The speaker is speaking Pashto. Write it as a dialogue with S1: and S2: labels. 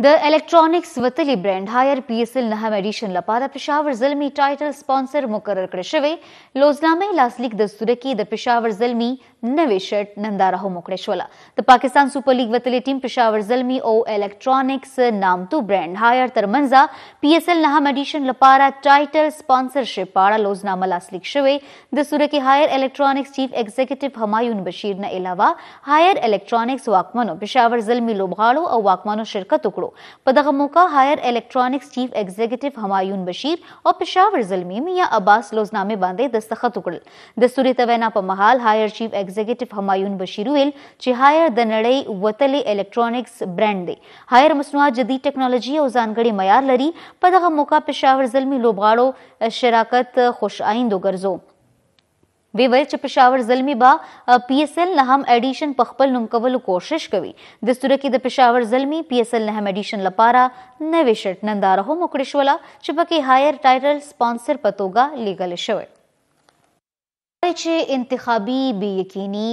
S1: The Electronics Vatali brand higher PSL નહમ edition લપારા Peshawar Zalmi title sponsor મુકરર કરેશવે લોઝનામે લાસલિક દસ્તુરકી દ પિશાવર ઝલમી نوې شرټ ننداره هم وکړې شوله د پاکستان سپر لیګ وتلې ټیم پېښور زلمی او الکترونکس نامتو برانډ هایر ترمنځ پی اس ال نهم اډیشن لپاره ټایټل سپانسرشپ اړه لوزنامه لاسلیک شوې د صورت کې هایر الکترونکس چیف ایگزیکټیو همایون بشیر نه علاوه هایر الکترونکس واکمنو پېښور زلمی لوبغاړو او واکمنو شرکت وکړو په دغه موقع هایر الکترونکس چیف ایگزیکټیو همایون بشیر او پېښور زلمی میا عباس لوزنامه باندې دستخط وکړل د صورت وینا په محل هایر چیف ایگزیکټیو همایون بشیر ویل چې هایر د نړۍ وتلې الکترونکس برند دی هایر مصنوعات جدید ټکنالوژي او ځانګړي معیار لري په دغه موقع پېښور زلمی لوبغاړو شراکت خوش آیند وګرځو وی ویل چې پېښور زلمی با پی اس ایل نه هم اډیشن په خپل نوم کولو کوشش کوي د ستره کې د پېښور زلمی پی اس ایل نه هم اډیشن لپاره نوې شټ ننداره هم وکړې شوله چې پکې هایر ټایټل سپانسر پتوګه لیګل شوی इंतबी बेयकनी